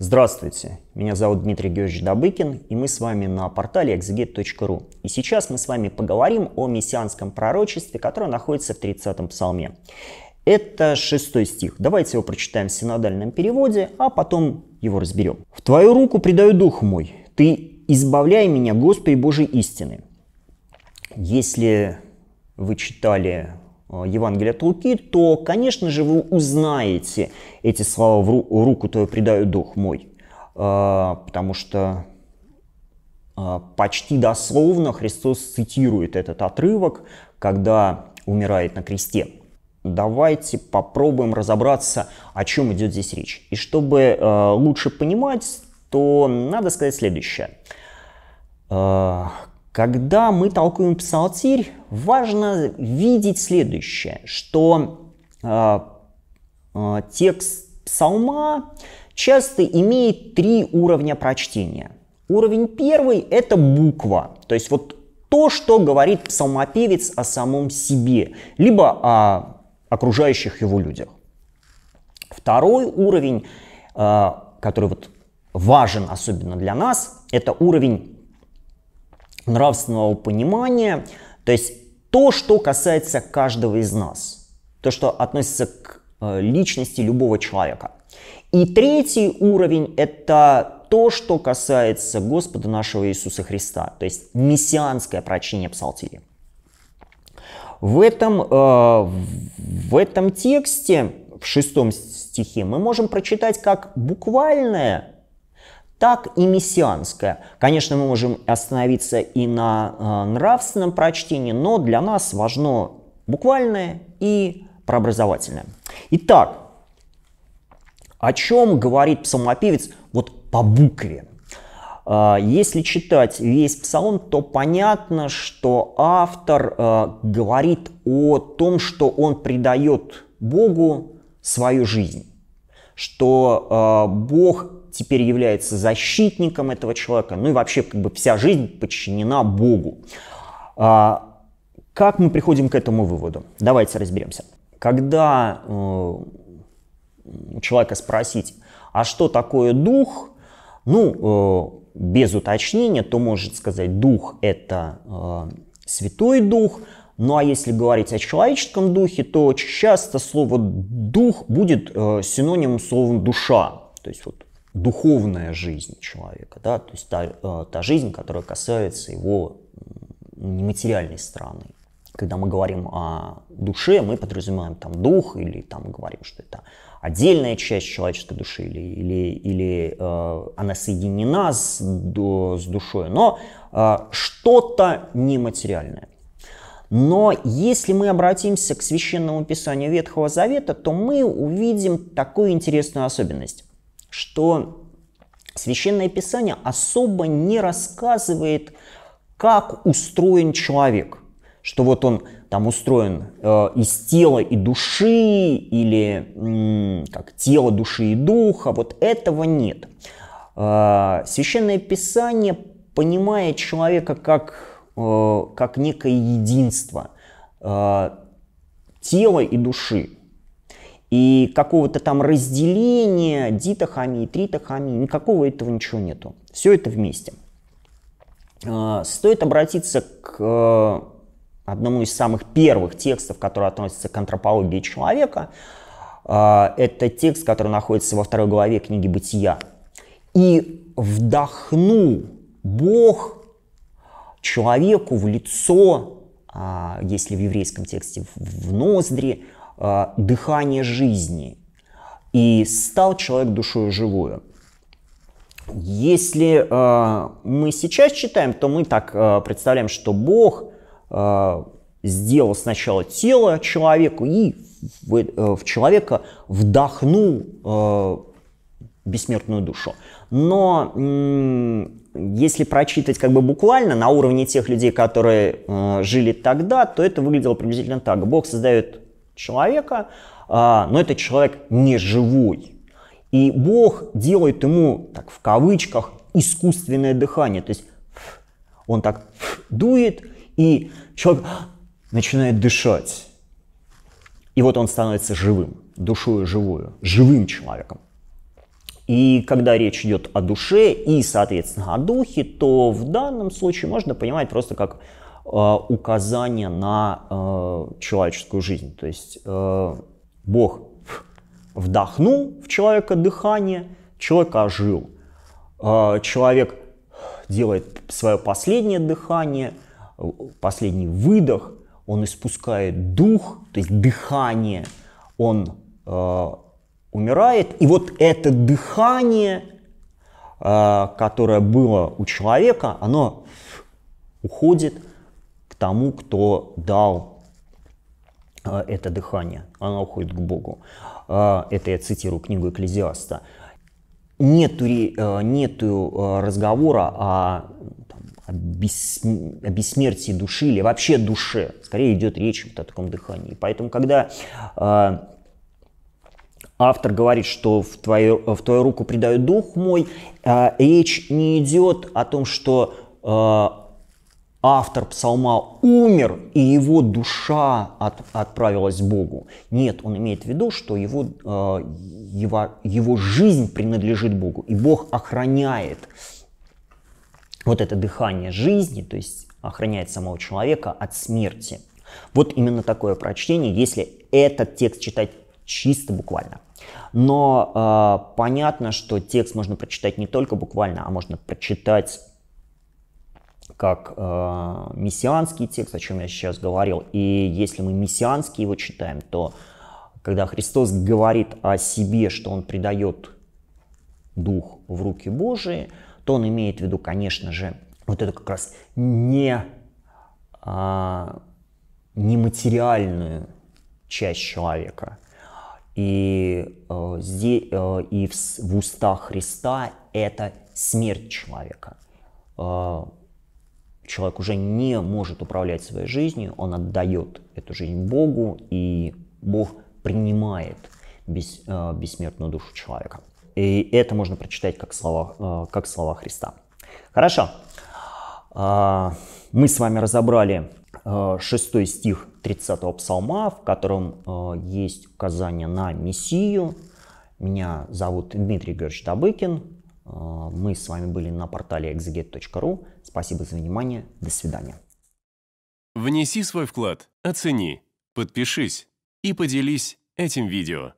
Здравствуйте, меня зовут Дмитрий Георгиевич Добыкин, и мы с вами на портале exeget.ru. И сейчас мы с вами поговорим о мессианском пророчестве, которое находится в 30-м псалме. Это шестой стих. Давайте его прочитаем в синодальном переводе, а потом его разберем. «В твою руку предаю дух мой, ты избавляй меня, Господи Божьей истины». Если вы читали Э, Евангелия от Луки, то, конечно же, вы узнаете эти слова в руку твою предаю дух мой, э, потому что э, почти дословно Христос цитирует этот отрывок, когда умирает на кресте. Давайте попробуем разобраться, о чем идет здесь речь. И чтобы лучше понимать, то надо сказать следующее. Когда мы толкуем псалтирь, важно видеть следующее, что э, э, текст псалма часто имеет три уровня прочтения. Уровень первый – это буква, то есть вот то, что говорит псалмопевец о самом себе, либо о окружающих его людях. Второй уровень, э, который вот важен особенно для нас, это уровень нравственного понимания, то есть то, что касается каждого из нас, то, что относится к э, личности любого человека. И третий уровень – это то, что касается Господа нашего Иисуса Христа, то есть мессианское прочтение Псалтири. В этом, э, в этом тексте, в шестом стихе, мы можем прочитать как буквальное так и мессианское. Конечно, мы можем остановиться и на э, нравственном прочтении, но для нас важно буквальное и прообразовательное. Итак, о чем говорит псалмопевец вот по букве? Э, если читать весь псалом, то понятно, что автор э, говорит о том, что он придает Богу свою жизнь, что Бог теперь является защитником этого человека, ну и вообще как бы вся жизнь подчинена Богу. А, как мы приходим к этому выводу? Давайте разберемся. Когда э, у человека спросить, а что такое дух? Ну, э, без уточнения, то может сказать, дух это э, святой дух, ну а если говорить о человеческом духе, то часто слово дух будет э, синонимом слова душа. То есть вот духовная жизнь человека, да, то есть та, э, та жизнь, которая касается его нематериальной стороны. Когда мы говорим о душе, мы подразумеваем там дух или там говорим, что это отдельная часть человеческой души или, или, или э, она соединена с, до, с душой, но э, что-то нематериальное. Но если мы обратимся к священному писанию Ветхого Завета, то мы увидим такую интересную особенность что Священное Писание особо не рассказывает, как устроен человек, что вот он там устроен э, из тела и души, или э, как тело, души и духа, вот этого нет. Э, Священное Писание понимает человека как, э, как некое единство э, тела и души. И какого-то там разделения дитохамии, тритохамии, никакого этого ничего нету. Все это вместе. А, стоит обратиться к э, одному из самых первых текстов, который относится к антропологии человека. А, это текст, который находится во второй главе книги «Бытия». «И вдохнул Бог человеку в лицо, а, если в еврейском тексте в ноздри, Э, дыхание жизни. И стал человек душою живую. Если э, мы сейчас читаем, то мы так э, представляем, что Бог сделал сначала тело человеку и в, человека вдохнул бессмертную душу. Но если прочитать как бы буквально на уровне тех людей, которые э, жили тогда, то это выглядело приблизительно так. Бог создает человека, а, но этот человек не живой. И Бог делает ему, так в кавычках, искусственное дыхание. То есть он так дует, и человек начинает дышать. И вот он становится живым, душою живую, живым человеком. И когда речь идет о душе и, соответственно, о духе, то в данном случае можно понимать просто как Э, указание на э, человеческую жизнь. То есть э, Бог вдохнул в человека дыхание, человек ожил. Человек делает свое последнее дыхание, последний выдох, он испускает дух, то есть дыхание, он э, умирает. И вот это дыхание, э, которое было у человека, оно уходит тому, кто дал э, это дыхание. Она уходит к Богу. Э, это я цитирую книгу Экклезиаста. Нету, э, нету разговора о, там, о, бес, о бессмертии души или вообще душе. Скорее идет речь вот о таком дыхании. Поэтому, когда автор говорит, что в твою, в твою руку предаю дух мой, речь не идет о том, что автор псалма умер, и его душа от, отправилась Богу. Нет, он имеет в виду, что его, э, его, его жизнь принадлежит Богу, и Бог охраняет вот это дыхание жизни, то есть охраняет самого человека от смерти. Вот именно такое прочтение, если этот текст читать чисто буквально. Но э, понятно, что текст можно прочитать не только буквально, а можно прочитать как э, мессианский текст, о чем я сейчас говорил. И если мы мессианский его читаем, то когда Христос говорит о себе, что он предает дух в руки Божии, то он имеет в виду, конечно же, вот эту как раз не, а, нематериальную часть человека. И, а, э, здесь, а, э, и в, в устах Христа это смерть человека. Э, человек уже не может управлять своей жизнью, он отдает эту жизнь Богу, и Бог принимает бес, э, бессмертную душу человека. И это можно прочитать как слова, э, как слова Христа. Хорошо. Э, мы с вами разобрали 6 э, стих 30 псалма, в котором э, есть указание на Мессию. Меня зовут Дмитрий Георгиевич Табыкин. Э, мы с вами были на портале exeget.ru. Спасибо за внимание. До свидания. Внеси свой вклад, оцени, подпишись и поделись этим видео.